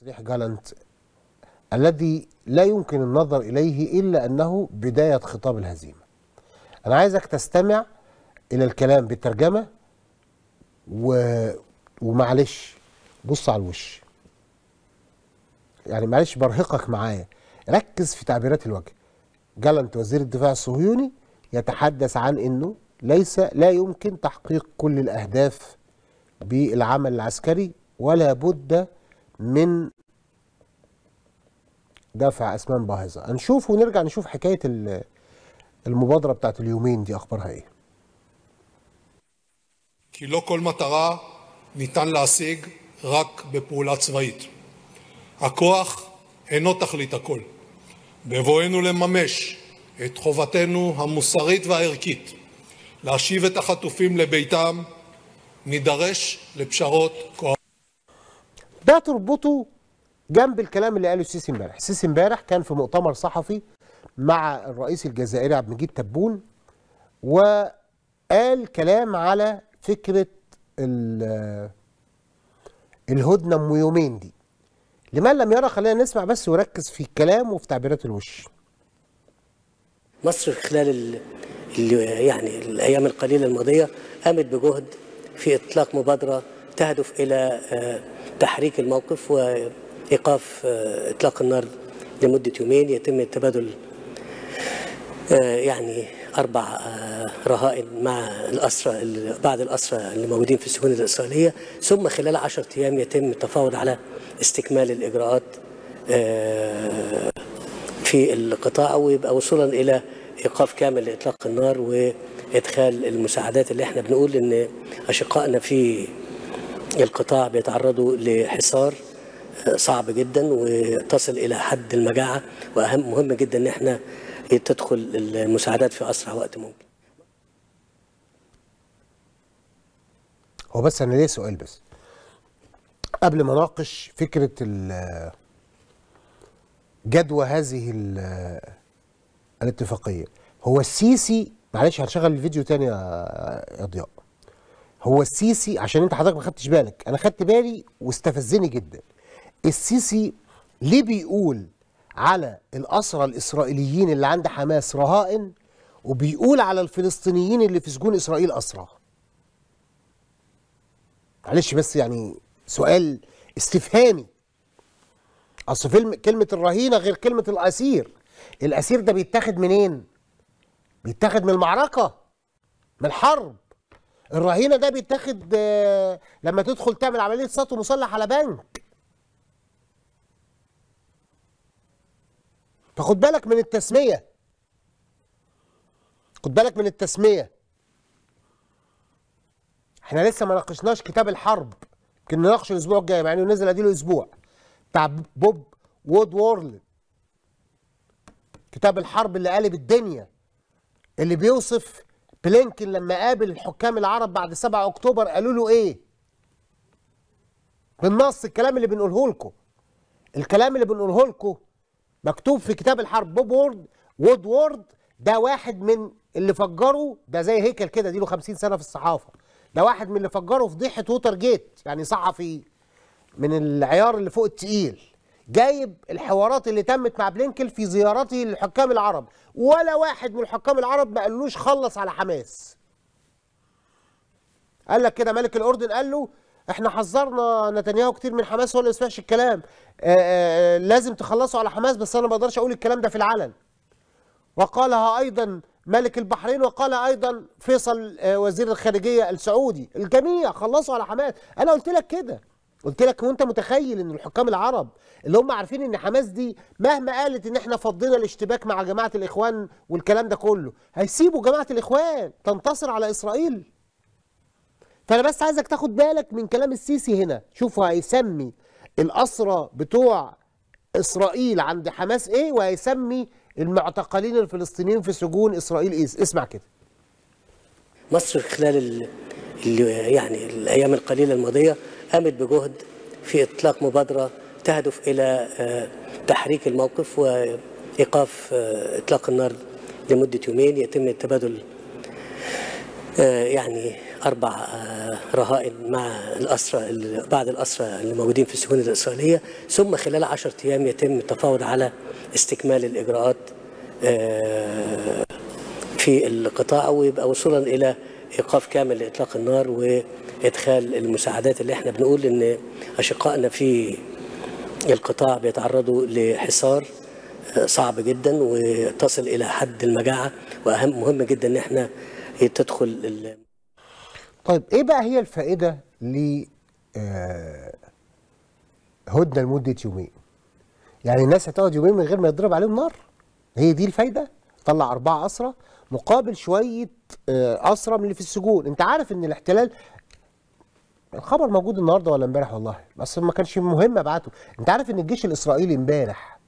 تصريح جالانت الذي لا يمكن النظر إليه إلا أنه بداية خطاب الهزيمة أنا عايزك تستمع إلى الكلام بالترجمة و... ومعلش بص على الوش يعني معلش برهقك معايا ركز في تعبيرات الوجه جالانت وزير الدفاع الصهيوني يتحدث عن أنه ليس لا يمكن تحقيق كل الأهداف بالعمل العسكري ولا بد من دفع اسمان باهظة هنشوف ونرجع نشوف حكاية المبادرة بتاعت اليومين دي أخبارها إيه כי לא כל מטרה ניתן להשיג רק בפעולה צבאית. הכוח אינו תכלית הכל. בבואנו לממש את חובתנו המוסרית והערכית להשיב את החטופים לביתם, נידרש לפשרות כוח. ده تربطه جنب الكلام اللي قاله السيسي امبارح السيسي امبارح كان في مؤتمر صحفي مع الرئيس الجزائري عبد المجيد تبون وقال كلام على فكرة الهدنة ام يومين دي لمن لم يرى خلينا نسمع بس وركز في الكلام وفي تعبيرات الوش مصر خلال ال... يعني الايام القليله الماضيه قامت بجهد في اطلاق مبادره تهدف إلى آه، تحريك الموقف وإيقاف آه، إطلاق النار لمدة يومين يتم التبادل آه، يعني أربع رهائن مع الأسرى بعض الأسرى اللي موجودين في السجون الإسرائيلية ثم خلال 10 أيام يتم التفاوض على استكمال الإجراءات في القطاع ويبقى وصولا إلى إيقاف كامل لإطلاق النار وإدخال المساعدات اللي احنا بنقول إن أشقائنا في القطاع بيتعرضوا لحصار آه، صعب جدا وتصل الى حد المجاعه واهم مهم جدا ان احنا تدخل المساعدات في اسرع وقت ممكن. هو بس انا ليه سؤال بس قبل ما اناقش فكره جدوى هذه الاتفاقيه هو السيسي معلش هنشغل الفيديو تاني يا ضياء هو السيسي عشان انت حضرتك ما خدتش بالك انا خدت بالي واستفزني جدا السيسي ليه بيقول على الأسرى الإسرائيليين اللي عند حماس رهائن وبيقول على الفلسطينيين اللي في سجون إسرائيل أسرى معلش بس يعني سؤال استفهامي أصل فيلم كلمة الرهينة غير كلمة الأسير الأسير ده بيتاخد منين؟ بيتاخد من المعركة من الحرب الرهينه ده بيتاخد آه، لما تدخل تعمل عمليه سطو مسلح على بنك فخد بالك من التسميه خد بالك من التسميه احنا لسه ما ناقشناش كتاب الحرب يمكن نناقشه الاسبوع الجاي مع انه نزل اديله اسبوع بتاع بوب وود وورلد كتاب الحرب اللي قلب الدنيا اللي بيوصف بلينكن لما قابل الحكام العرب بعد 7 اكتوبر قالوا له ايه بالنص الكلام اللي بنقوله لكم الكلام اللي بنقوله لكم مكتوب في كتاب الحرب بوب وورد وود وورد ده واحد من اللي فجروا ده زي هيكل كده دي له 50 سنه في الصحافه ده واحد من اللي فجروا فضيحه ووتر جيت يعني صحفي من العيار اللي فوق التقيل جايب الحوارات اللي تمت مع بلينكن في زيارته للحكام العرب ولا واحد من الحكام العرب ما قالوش خلص على حماس قال لك كده ملك الاردن قال له احنا حذرنا نتنياهو كتير من حماس هو اللي ما الكلام آآ آه، آآ آه، لازم تخلصوا على حماس بس انا ما اقدرش اقول الكلام ده في العلن وقالها ايضا ملك البحرين وقال ايضا فيصل آه، وزير الخارجيه السعودي الجميع خلصوا على حماس انا قلت لك كده قلت لك وانت متخيل ان الحكام العرب اللي هم عارفين ان حماس دي مهما قالت ان احنا فضينا الاشتباك مع جماعه الاخوان والكلام ده كله هيسيبوا جماعه الاخوان تنتصر على اسرائيل فانا بس عايزك تاخد بالك من كلام السيسي هنا شوفوا هيسمي الاسرى بتوع اسرائيل عند حماس ايه وهيسمي المعتقلين الفلسطينيين في سجون اسرائيل ايه اسمع كده مصر خلال ال... يعني الايام القليله الماضيه قامت بجهد في إطلاق مبادرة تهدف إلى آه، تحريك الموقف وإيقاف آه، إطلاق النار لمدة يومين يتم التبادل آه، يعني أربع رهائن مع الأسرى بعض الأسرى اللي موجودين في السجون الإسرائيلية ثم خلال 10 أيام يتم التفاوض على استكمال الإجراءات في القطاع ويبقى وصولا إلى ايقاف كامل لاطلاق النار وادخال المساعدات اللي احنا بنقول ان اشقائنا في القطاع بيتعرضوا لحصار آه، صعب جدا وتصل الى حد المجاعه واهم مهم جدا ان احنا تدخل ال... طيب ايه بقى هي الفائده ل آه، هدنه لمده يومين؟ يعني الناس هتقعد يومين من غير ما يضرب عليهم نار؟ هي دي الفايده؟ طلع أربعة أسرة مقابل شوية آه، أسرة من اللي في السجون أنت عارف إن الاحتلال الخبر موجود النهارده ولا امبارح والله بس ما كانش مهم ابعته انت عارف ان الجيش الاسرائيلي امبارح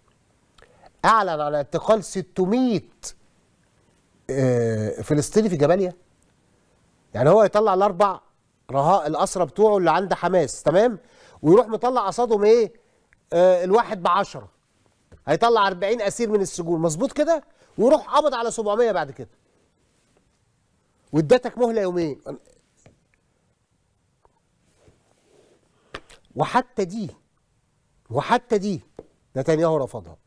اعلن عن اعتقال 600 فلسطيني في جباليا يعني هو يطلع الاربع رهاء الاسرى بتوعه اللي عند حماس تمام ويروح مطلع قصادهم ايه آه، الواحد بعشرة 10 هيطلع 40 اسير من السجون مظبوط كده وروح قبض على 700 بعد كده وادتك مهله يومين وحتى دي وحتى دي نتنياهو رفضها